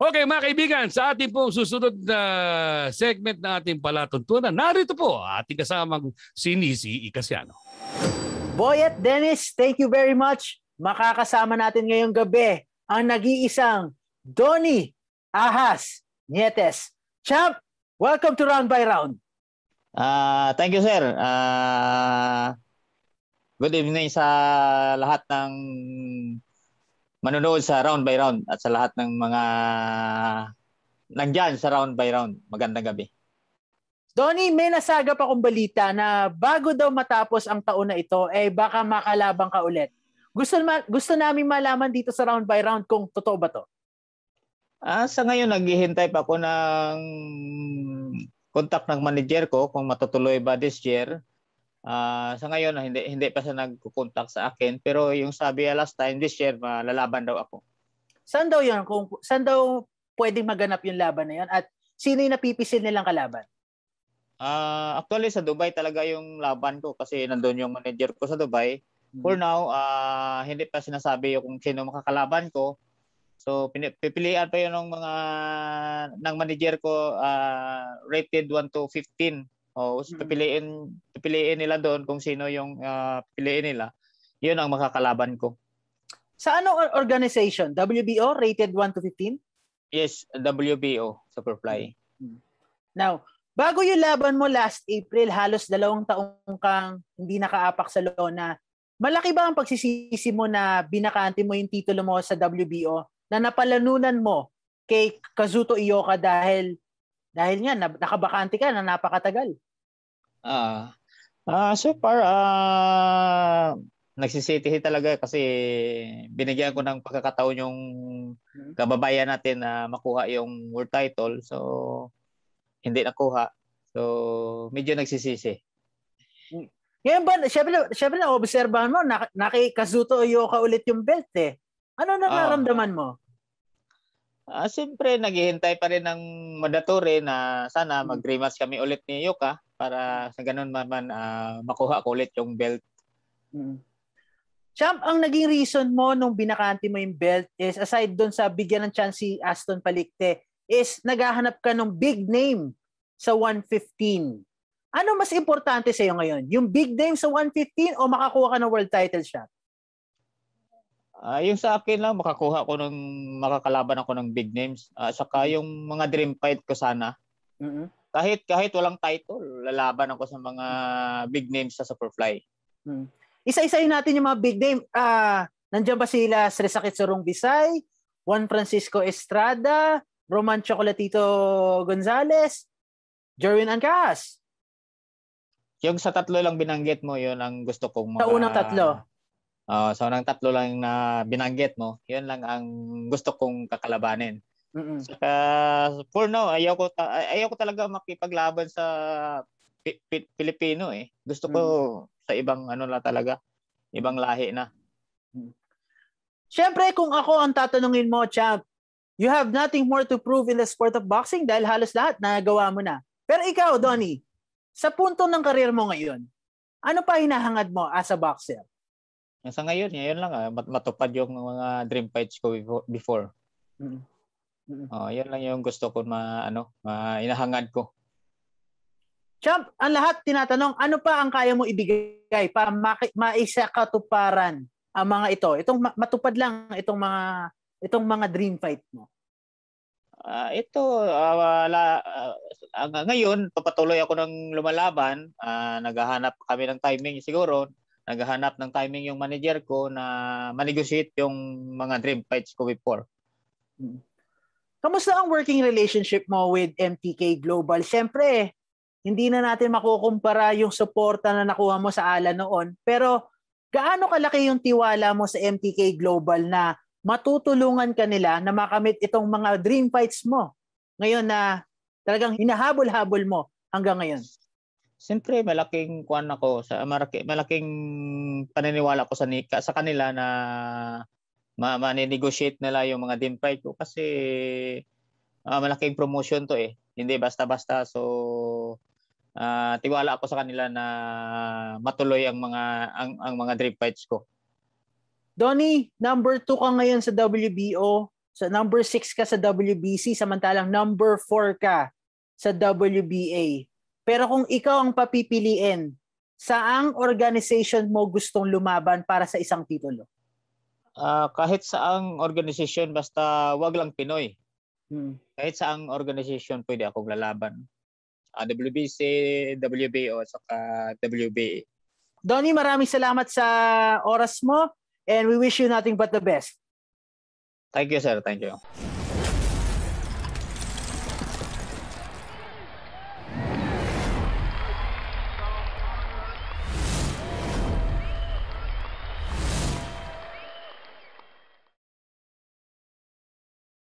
Okay mga kaibigan, sa ating pong susunod na segment na ating palatuntunan, narito po ating kasamang si Nisi Icasiano. Boy at Dennis, thank you very much. Makakasama natin ngayong gabi ang nag-iisang Donny Ahas Nietes. Champ, welcome to Round by Round. Uh, thank you sir. Uh, good evening sa lahat ng manonood sa round by round at sa lahat ng mga nandyan sa round by round. Magandang gabi. Donnie, may nasaga pa akong balita na bago daw matapos ang taon na ito, eh baka makalabang ka ulit. Gusto, ma- gusto namin malaman dito sa round by round kung totoo ba to. Ah, sa ngayon, naghihintay pa ako ng contact ng manager ko kung matutuloy ba this year. Uh, sa ngayon ah, hindi hindi pa siya nagko-contact sa akin pero yung sabi niya last time this year malalaban daw ako. Saan daw 'yon? Kung saan daw pwedeng maganap yung laban na 'yon at sino yung napipisil nilang kalaban? Uh, actually sa Dubai talaga yung laban ko kasi nandoon yung manager ko sa Dubai. hmm For now, uh, hindi pa sinasabi yung kung sino makakalaban ko. So pipilian pa yun ng mga ng manager ko uh, rated 1 to 15 o mm-hmm. pipiliin pipiliin nila doon kung sino yung uh, piliin nila. 'Yun ang makakalaban ko. Sa anong organization? WBO rated 1 to 15? Yes, WBO Superfly. mm Now, bago yung laban mo last April, halos dalawang taong kang hindi nakaapak sa Lona. Malaki ba ang pagsisisi mo na binakante mo yung titulo mo sa WBO na napalanunan mo kay Kazuto Ioka dahil dahil nga, nakabakante ka na napakatagal. Ah, uh, uh, so far, uh, ah, nagsisitihi talaga kasi binigyan ko ng pagkakataon yung hmm. kababayan natin na makuha yung world title. So, hindi nakuha. So, medyo nagsisisi. Hmm. Ngayon ba, syempre, syempre na obserbahan mo, nak- nakikazuto ka ulit yung belt eh. Ano ah. nararamdaman uh, mo? Ah, siyempre, naghihintay pa rin ng mandatory na sana hmm. mag-rematch kami ulit ni Yuka para hmm. sa ganun man uh, makuha ko ulit yung belt. Mm. Champ, ang naging reason mo nung binakante mo yung belt is aside doon sa bigyan ng chance si Aston Palikte is naghahanap ka ng big name sa 115. Ano mas importante sa iyo ngayon? Yung big name sa 115 o makakuha ka ng world title shot? Uh, yung sa akin lang, makakuha ko ng, makakalaban ako ng big names. Uh, saka mm-hmm. yung mga dream fight ko sana. Mm-hmm. Kahit, kahit walang title, lalaban ako sa mga big names sa Superfly. Mm-hmm. Isa-isahin natin yung mga big name. Uh, nandiyan ba sila Sresakit Sorong Bisay, Juan Francisco Estrada, Roman Chocolatito Gonzales, Jerwin Ancas. Yung sa tatlo lang binanggit mo, yun ang gusto kong mga... Sa unang tatlo. Uh, so nang tatlo lang na binanggit mo, 'yun lang ang gusto kong kakalabanin. Mm-hmm. Saka for now, ayaw ko ta- ayaw ko talaga makipaglaban sa P- P- Pilipino eh. Gusto ko mm-hmm. sa ibang ano na talaga, ibang lahi na. Mm. Siyempre, kung ako ang tatanungin mo, champ, you have nothing more to prove in the sport of boxing dahil halos lahat nagawa mo na. Pero ikaw, Donnie, sa punto ng karir mo ngayon, ano pa hinahangad mo as a boxer? Yung sa ngayon, ngayon lang ah, matupad yung mga dream fights ko before. Mm-hmm. Oh, yan lang yung gusto ko ma ano, ma inahangad ko. Champ, ang lahat tinatanong, ano pa ang kaya mo ibigay para ma- maisa katuparan ang mga ito? Itong matupad lang itong mga itong mga dream fight mo. Uh, ito uh, la, uh, ngayon papatuloy ako ng lumalaban, uh, naghahanap kami ng timing siguro naghahanap ng timing yung manager ko na manegotiate yung mga dream fights ko before. Hmm. Kamusta ang working relationship mo with MTK Global? Siyempre, hindi na natin makukumpara yung suporta na nakuha mo sa ala noon. Pero gaano kalaki yung tiwala mo sa MTK Global na matutulungan ka nila na makamit itong mga dream fights mo ngayon na talagang hinahabol-habol mo hanggang ngayon? Siyempre, malaking kuan ako sa malaki, malaking paniniwala ko sa nika sa kanila na ma- manenegotiate nila yung mga din fight ko kasi uh, malaking promotion to eh. Hindi basta-basta. So uh, tiwala ako sa kanila na matuloy ang mga ang, ang mga dream fights ko. Donny, number 2 ka ngayon sa WBO. Sa so, number 6 ka sa WBC samantalang number 4 ka sa WBA. Pero kung ikaw ang papipiliin, saang organization mo gustong lumaban para sa isang titulo? Uh, kahit saang organization, basta wag lang Pinoy. Hmm. Kahit saang organization pwede akong lalaban. Uh, ah, WBC, WBO, saka WBA. E. Donnie, maraming salamat sa oras mo and we wish you nothing but the best. Thank you, sir. Thank you.